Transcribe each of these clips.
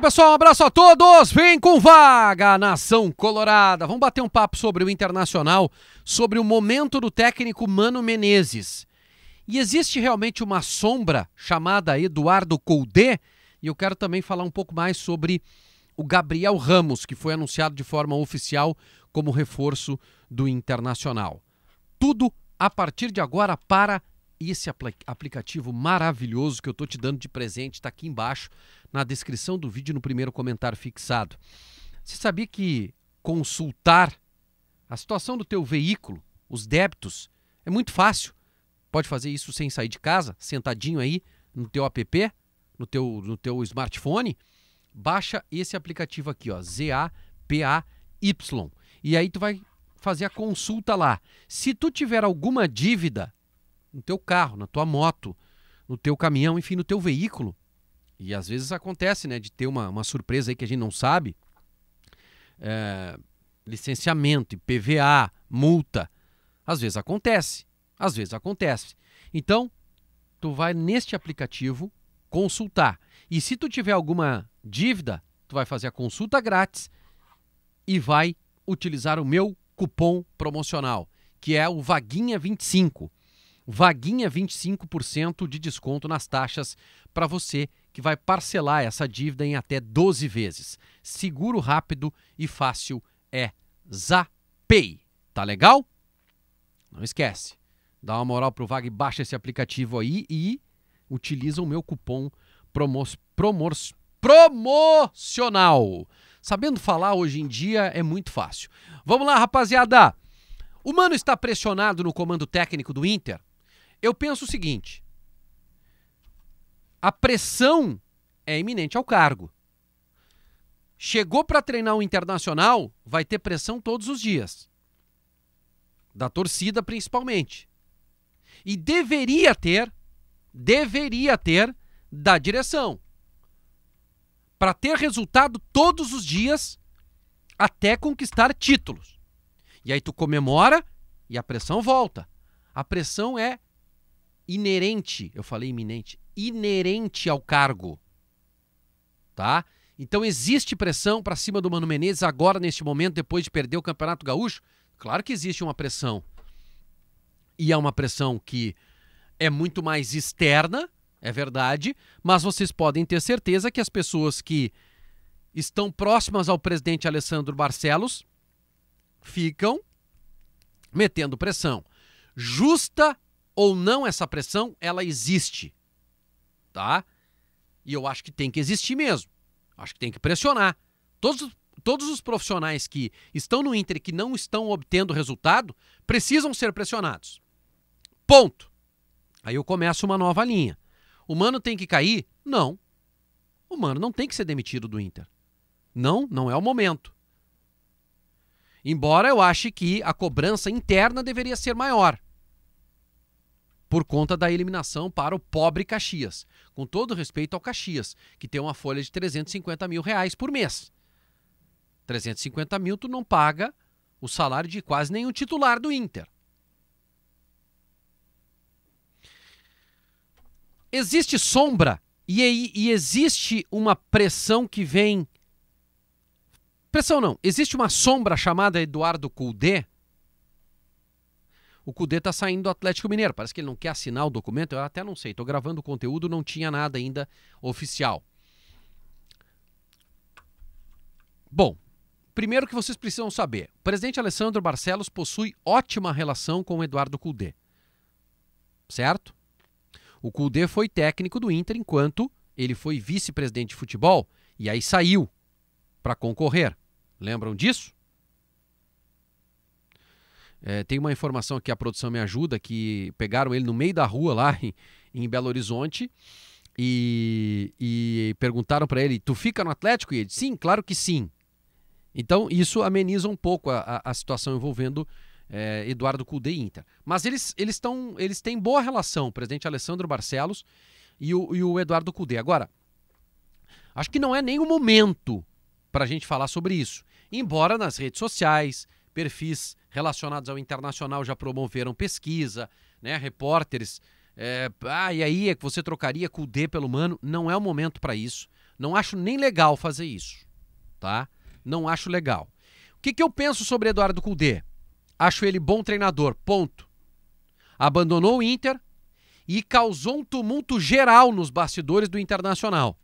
pessoal, um abraço a todos. Vem com vaga, nação colorada. Vamos bater um papo sobre o internacional, sobre o momento do técnico Mano Menezes. E existe realmente uma sombra chamada Eduardo Coudé, e eu quero também falar um pouco mais sobre o Gabriel Ramos, que foi anunciado de forma oficial como reforço do Internacional. Tudo a partir de agora para esse apl aplicativo maravilhoso que eu estou te dando de presente está aqui embaixo na descrição do vídeo, no primeiro comentário fixado. Você sabia que consultar a situação do teu veículo, os débitos, é muito fácil. Pode fazer isso sem sair de casa, sentadinho aí no teu app, no teu, no teu smartphone. Baixa esse aplicativo aqui, ó, Y. E aí tu vai fazer a consulta lá. Se tu tiver alguma dívida, no teu carro, na tua moto, no teu caminhão, enfim, no teu veículo. E às vezes acontece, né, de ter uma, uma surpresa aí que a gente não sabe. É, licenciamento, IPVA, multa. Às vezes acontece, às vezes acontece. Então, tu vai neste aplicativo consultar. E se tu tiver alguma dívida, tu vai fazer a consulta grátis e vai utilizar o meu cupom promocional, que é o Vaguinha25. Vaguinha 25% de desconto nas taxas para você que vai parcelar essa dívida em até 12 vezes. Seguro, rápido e fácil é Zapay. Tá legal? Não esquece. Dá uma moral pro Vag, baixa esse aplicativo aí e utiliza o meu cupom promos, promos, promocional. Sabendo falar hoje em dia é muito fácil. Vamos lá, rapaziada. O Mano está pressionado no comando técnico do Inter eu penso o seguinte: a pressão é iminente ao cargo. Chegou para treinar o internacional, vai ter pressão todos os dias. Da torcida, principalmente. E deveria ter, deveria ter, da direção. Para ter resultado todos os dias, até conquistar títulos. E aí tu comemora e a pressão volta. A pressão é inerente, eu falei iminente, inerente ao cargo. Tá? Então existe pressão para cima do Mano Menezes agora neste momento depois de perder o Campeonato Gaúcho? Claro que existe uma pressão. E é uma pressão que é muito mais externa, é verdade, mas vocês podem ter certeza que as pessoas que estão próximas ao presidente Alessandro Barcelos ficam metendo pressão. Justa ou não essa pressão, ela existe. Tá? E eu acho que tem que existir mesmo. Acho que tem que pressionar. Todos, todos os profissionais que estão no Inter e que não estão obtendo resultado precisam ser pressionados. Ponto. Aí eu começo uma nova linha. O Mano tem que cair? Não. O Mano não tem que ser demitido do Inter. Não, não é o momento. Embora eu ache que a cobrança interna deveria ser maior por conta da eliminação para o pobre Caxias. Com todo respeito ao Caxias, que tem uma folha de 350 mil reais por mês. 350 mil tu não paga o salário de quase nenhum titular do Inter. Existe sombra e, é e existe uma pressão que vem. Pressão não, existe uma sombra chamada Eduardo Coudé o Cudê está saindo do Atlético Mineiro. Parece que ele não quer assinar o documento, eu até não sei. Estou gravando o conteúdo, não tinha nada ainda oficial. Bom, primeiro que vocês precisam saber: o presidente Alessandro Barcelos possui ótima relação com o Eduardo Cudê. Certo? O Cudê foi técnico do Inter enquanto ele foi vice-presidente de futebol e aí saiu para concorrer. Lembram disso? É, tem uma informação aqui, a produção me ajuda, que pegaram ele no meio da rua lá em, em Belo Horizonte e, e perguntaram para ele: Tu fica no Atlético? E ele Sim, claro que sim. Então isso ameniza um pouco a, a, a situação envolvendo é, Eduardo Cudê e Inter. Mas eles, eles, tão, eles têm boa relação, o presidente Alessandro Barcelos e o, e o Eduardo Cudê. Agora, acho que não é nem o momento para a gente falar sobre isso. Embora nas redes sociais, perfis relacionados ao internacional já promoveram pesquisa, né? Repórteres. É, ah, e aí é que você trocaria com o D pelo Mano? Não é o momento para isso. Não acho nem legal fazer isso, tá? Não acho legal. O que, que eu penso sobre Eduardo Cudê? Acho ele bom treinador, ponto. Abandonou o Inter e causou um tumulto geral nos bastidores do Internacional.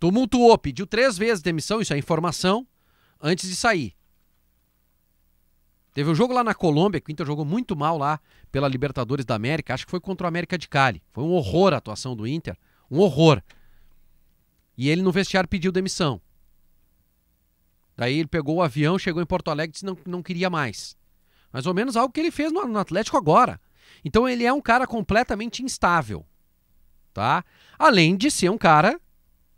Tumultuou, pediu três vezes demissão, isso é informação, antes de sair. Teve um jogo lá na Colômbia, que o Inter jogou muito mal lá pela Libertadores da América, acho que foi contra o América de Cali. Foi um horror a atuação do Inter, um horror. E ele no vestiário pediu demissão. Daí ele pegou o avião, chegou em Porto Alegre e disse não, não queria mais. Mais ou menos algo que ele fez no, no Atlético agora. Então ele é um cara completamente instável, tá? Além de ser um cara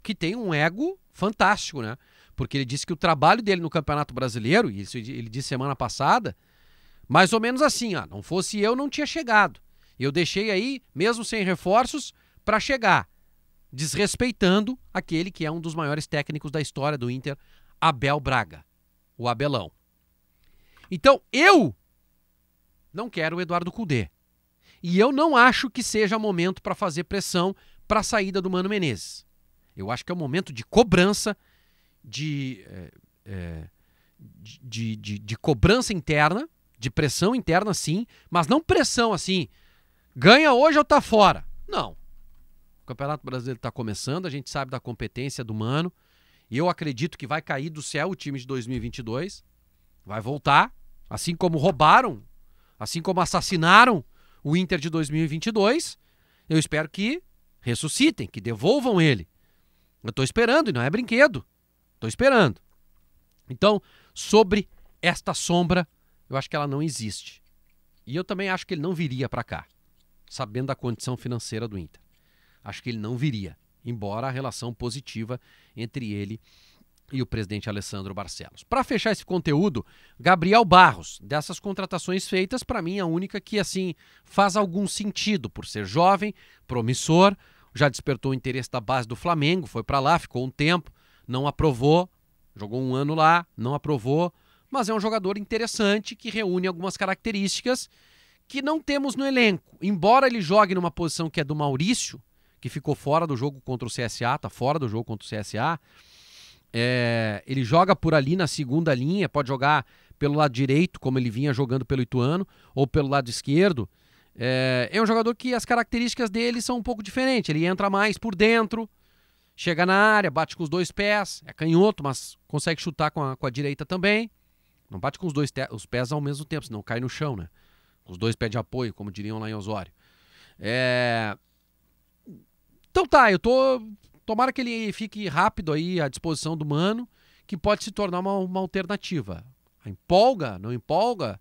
que tem um ego fantástico, né? Porque ele disse que o trabalho dele no Campeonato Brasileiro, e isso ele disse semana passada, mais ou menos assim, ó, não fosse eu, não tinha chegado. Eu deixei aí, mesmo sem reforços, para chegar, desrespeitando aquele que é um dos maiores técnicos da história do Inter, Abel Braga, o Abelão. Então, eu não quero o Eduardo Cudê. E eu não acho que seja momento para fazer pressão para a saída do Mano Menezes. Eu acho que é o momento de cobrança de, é, é de, de, de, cobrança interna, de pressão interna, sim, mas não pressão assim, ganha hoje ou tá fora. Não. O Campeonato Brasileiro está começando, a gente sabe da competência do Mano, eu acredito que vai cair do céu o time de 2022, vai voltar, assim como roubaram, assim como assassinaram o Inter de 2022, eu espero que ressuscitem, que devolvam ele. Eu estou esperando e não é brinquedo. Estou esperando. Então, sobre esta sombra, eu acho que ela não existe. E eu também acho que ele não viria para cá, sabendo da condição financeira do Inter. Acho que ele não viria, embora a relação positiva entre ele e o presidente Alessandro Barcelos. Para fechar esse conteúdo, Gabriel Barros, dessas contratações feitas, para mim é a única que assim faz algum sentido por ser jovem, promissor, já despertou o interesse da base do Flamengo, foi para lá, ficou um tempo, não aprovou, jogou um ano lá, não aprovou, mas é um jogador interessante que reúne algumas características que não temos no elenco. Embora ele jogue numa posição que é do Maurício, que ficou fora do jogo contra o CSA, tá fora do jogo contra o CSA, é, ele joga por ali na segunda linha, pode jogar pelo lado direito, como ele vinha jogando pelo Ituano, ou pelo lado esquerdo. É, é um jogador que as características dele são um pouco diferentes. Ele entra mais por dentro, Chega na área, bate com os dois pés, é canhoto, mas consegue chutar com a, com a direita também. Não bate com os dois os pés ao mesmo tempo, senão cai no chão, né? Com os dois pés de apoio, como diriam lá em Osório. É... Então tá, eu tô. Tomara que ele fique rápido aí à disposição do mano, que pode se tornar uma, uma alternativa. empolga, não empolga?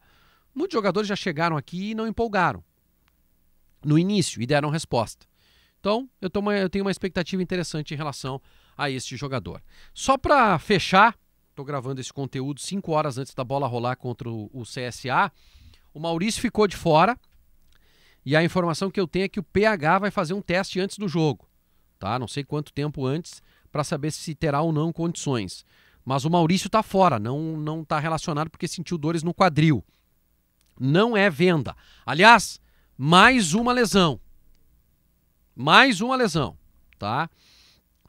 Muitos jogadores já chegaram aqui e não empolgaram no início e deram resposta. Então, eu, tô uma, eu tenho uma expectativa interessante em relação a este jogador. Só para fechar, estou gravando esse conteúdo cinco horas antes da bola rolar contra o, o CSA. O Maurício ficou de fora. E a informação que eu tenho é que o PH vai fazer um teste antes do jogo, tá? Não sei quanto tempo antes para saber se terá ou não condições. Mas o Maurício está fora, não não tá relacionado porque sentiu dores no quadril. Não é venda. Aliás, mais uma lesão. Mais uma lesão, tá?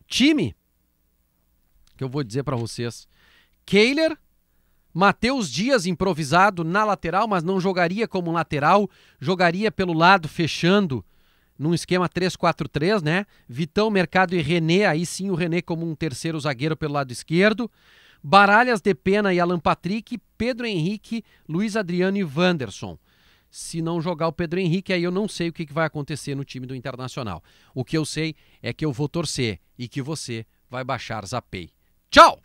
Time que eu vou dizer para vocês. Kehler, Matheus Dias improvisado na lateral, mas não jogaria como lateral, jogaria pelo lado fechando num esquema 3-4-3, né? Vitão, Mercado e René, aí sim o René como um terceiro zagueiro pelo lado esquerdo. Baralhas de Pena e Alan Patrick, Pedro Henrique, Luiz Adriano e Wanderson se não jogar o Pedro Henrique, aí eu não sei o que vai acontecer no time do Internacional. O que eu sei é que eu vou torcer e que você vai baixar Zapei. Tchau!